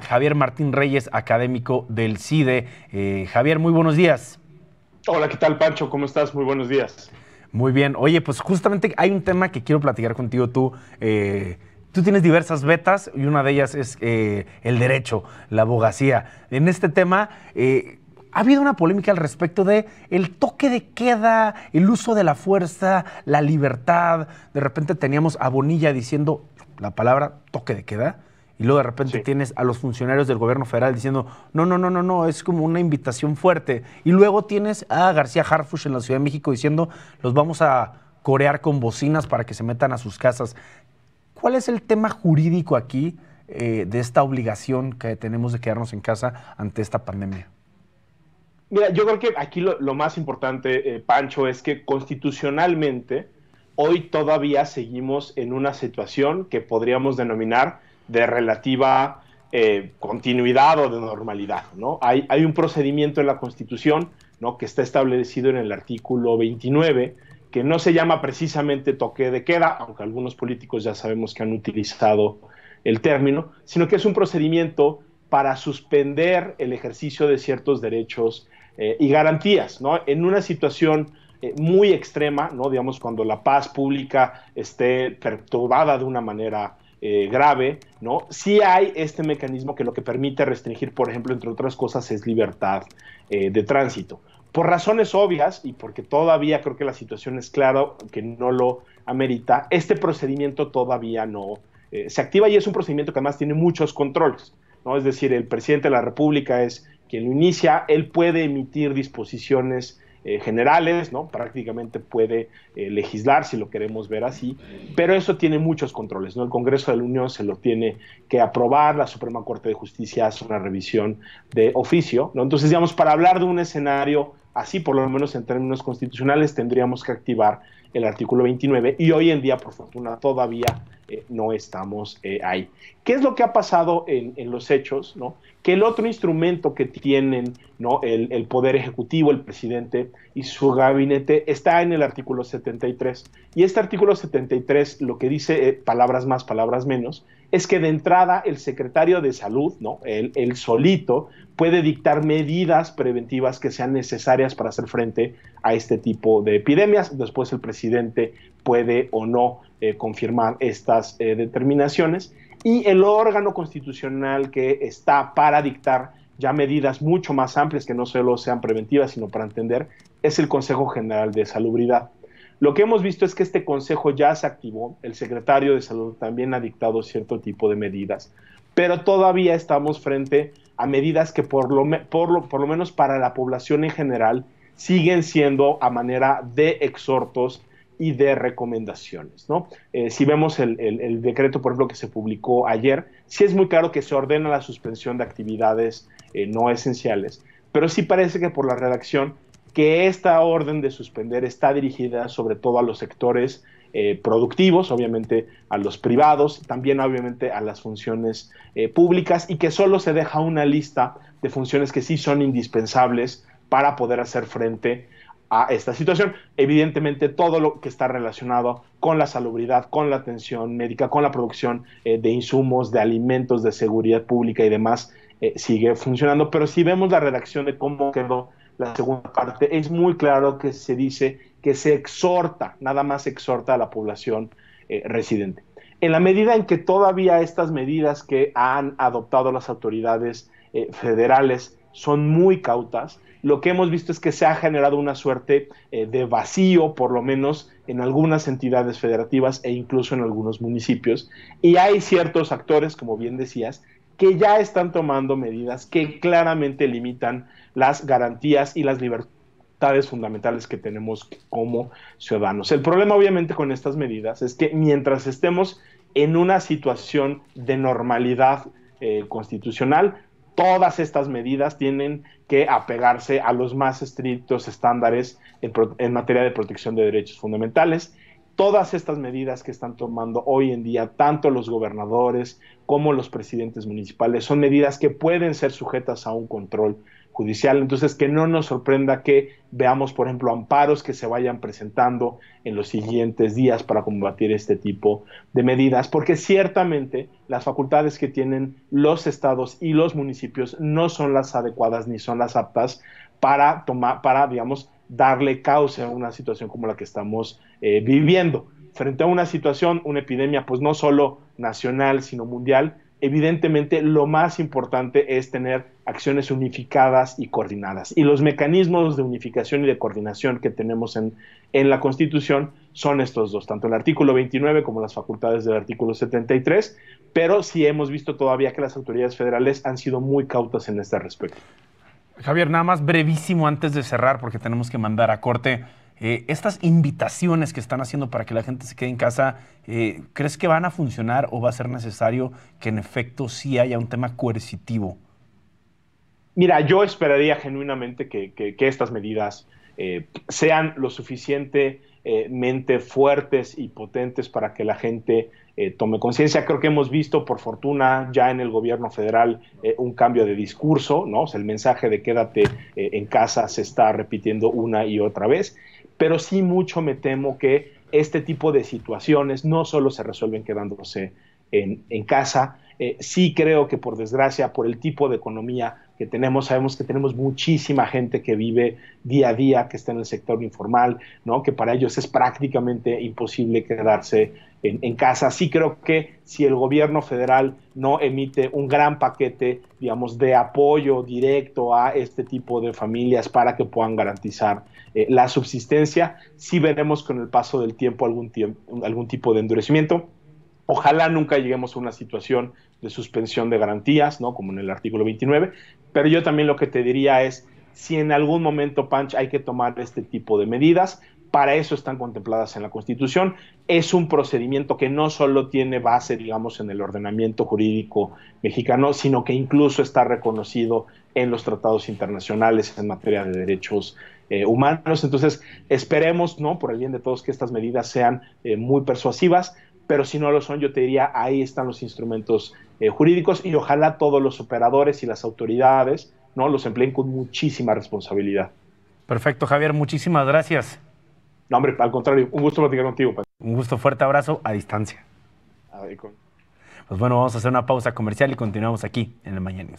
Javier Martín Reyes, académico del CIDE. Eh, Javier, muy buenos días. Hola, ¿qué tal, Pancho? ¿Cómo estás? Muy buenos días. Muy bien. Oye, pues justamente hay un tema que quiero platicar contigo tú. Eh, tú tienes diversas vetas y una de ellas es eh, el derecho, la abogacía. En este tema ha habido una polémica al respecto de el toque de queda, el uso de la fuerza, la libertad. De repente teníamos a Bonilla diciendo la palabra toque de queda y luego de repente tienes a los funcionarios del gobierno federal diciendo, no, no, no, no, no, es como una invitación fuerte. Y luego tienes a García Harfush en la Ciudad de México diciendo, los vamos a corear con bocinas para que se metan a sus casas. ¿Cuál es el tema jurídico aquí eh, de esta obligación que tenemos de quedarnos en casa ante esta pandemia? Mira, yo creo que aquí lo, más importante, eh, Pancho, es que constitucionalmente hoy todavía seguimos en una situación que podríamos denominar de relativa eh, continuidad o de normalidad. ¿no? Hay, hay, un procedimiento en la Constitución ¿no? que está establecido en el artículo 29, que no se llama precisamente toque de queda, aunque algunos políticos ya sabemos que han utilizado el término, sino que es un procedimiento para suspender el ejercicio de ciertos derechos eh, y garantías, ¿no? En una situación eh, muy extrema, ¿no? Digamos, cuando la paz pública esté perturbada de una manera eh, grave, ¿no? Sí hay este mecanismo que lo que permite restringir, por ejemplo, entre otras cosas, es libertad eh, de tránsito. Por razones obvias y porque todavía creo que la situación es clara, que no lo amerita, este procedimiento todavía no eh, se activa y es un procedimiento que además tiene muchos controles, ¿no? Es decir, el presidente de la República es quien lo inicia, él puede emitir disposiciones eh, generales, ¿no? Prácticamente puede eh, legislar, si lo queremos ver así, pero eso tiene muchos controles, ¿no? El Congreso de la Unión se lo tiene que aprobar, la Suprema Corte de Justicia hace una revisión de oficio, ¿no? Entonces, digamos, para hablar de un escenario Así, por lo menos en términos constitucionales, tendríamos que activar el artículo 29 y hoy en día, por fortuna, todavía eh, no estamos eh, ahí. ¿Qué es lo que ha pasado en, los hechos? Que el otro instrumento que tienen el, Poder Ejecutivo, el presidente y su gabinete está en el artículo 73. Y este artículo 73 lo que dice, eh, palabras más, palabras menos, es que de entrada el secretario de salud, ¿no? Él, solito puede dictar medidas preventivas que sean necesarias para hacer frente a este tipo de epidemias. Después el presidente puede o no eh, confirmar estas eh, determinaciones. Y el órgano constitucional que está para dictar ya medidas mucho más amplias que no solo sean preventivas, sino para entender, es el Consejo General de Salubridad lo que hemos visto es que este consejo ya se activó, el secretario de salud también ha dictado cierto tipo de medidas, pero todavía estamos frente a medidas que por lo, menos para la población en general siguen siendo a manera de exhortos y de recomendaciones. ¿no? Eh, si vemos el, decreto, por ejemplo, que se publicó ayer, sí es muy claro que se ordena la suspensión de actividades eh, no esenciales, pero sí parece que por la redacción que esta orden de suspender está dirigida sobre todo a los sectores eh, productivos, obviamente a los privados, también obviamente a las funciones eh, públicas y que solo se deja una lista de funciones que sí son indispensables para poder hacer frente a esta situación. Evidentemente todo lo que está relacionado con la salubridad, con la atención médica, con la producción eh, de insumos, de alimentos, de seguridad pública y demás sigue funcionando, pero si vemos la redacción de cómo quedó la segunda parte, es muy claro que se dice que se exhorta, nada más exhorta a la población eh, residente. En la medida en que todavía estas medidas que han adoptado las autoridades eh, federales son muy cautas, lo que hemos visto es que se ha generado una suerte eh, de vacío, por lo menos en algunas entidades federativas e incluso en algunos municipios. Y hay ciertos actores, como bien decías, que ya están tomando medidas que claramente limitan las garantías y las libertades fundamentales que tenemos como ciudadanos. El problema obviamente con estas medidas es que mientras estemos en una situación de normalidad eh, constitucional, todas estas medidas tienen que apegarse a los más estrictos estándares en, materia de protección de derechos fundamentales todas estas medidas que están tomando hoy en día, tanto los gobernadores como los presidentes municipales, son medidas que pueden ser sujetas a un control judicial. Entonces, que no nos sorprenda que veamos, por ejemplo, amparos que se vayan presentando en los siguientes días para combatir este tipo de medidas, porque ciertamente las facultades que tienen los estados y los municipios no son las adecuadas ni son las aptas para tomar, para, digamos, darle causa a una situación como la que estamos eh, viviendo frente a una situación, una epidemia, pues no solo nacional, sino mundial, evidentemente lo más importante es tener acciones unificadas y coordinadas. Y los mecanismos de unificación y de coordinación que tenemos en, en la Constitución son estos dos, tanto el artículo 29 como las facultades del artículo 73, pero sí hemos visto todavía que las autoridades federales han sido muy cautas en este respecto. Javier, nada más brevísimo antes de cerrar, porque tenemos que mandar a corte eh, estas invitaciones que están haciendo para que la gente se quede en casa, eh, ¿crees que van a funcionar o va a ser necesario que en efecto sí haya un tema coercitivo? Mira, yo esperaría genuinamente que, estas medidas eh, sean lo suficientemente fuertes y potentes para que la gente tome conciencia. Creo que hemos visto, por fortuna, ya en el gobierno federal un cambio de discurso, ¿no? O sea, el mensaje de quédate en casa se está repitiendo una y otra vez pero sí mucho me temo que este tipo de situaciones no solo se resuelven quedándose en, casa, eh, sí creo que por desgracia, por el tipo de economía, sabemos que tenemos muchísima gente que vive día a día, que está en el sector informal, que para ellos es prácticamente imposible quedarse en, casa. Sí creo que si el gobierno federal no emite un gran paquete, digamos, de apoyo directo a este tipo de familias para que puedan garantizar eh, la subsistencia, sí veremos con el paso del tiempo algún, tipo de endurecimiento. Ojalá nunca lleguemos a una situación de suspensión de garantías, como en el artículo 29, pero yo también lo que te diría es, si en algún momento, Punch, hay que tomar este tipo de medidas, para eso están contempladas en la Constitución. Es un procedimiento que no solo tiene base, digamos, en el ordenamiento jurídico mexicano, sino que incluso está reconocido en los tratados internacionales en materia de derechos eh, humanos. Entonces, esperemos, ¿no? Por el bien de todos, que estas medidas sean eh, muy persuasivas, pero si no lo son, yo te diría, ahí están los instrumentos eh, jurídicos y ojalá todos los operadores y las autoridades ¿no? los empleen con muchísima responsabilidad. Perfecto, Javier, muchísimas gracias. No, hombre, al contrario, un gusto platicar contigo. Un gusto, fuerte abrazo a distancia. Pues bueno, vamos a hacer una pausa comercial y continuamos aquí en el Mañana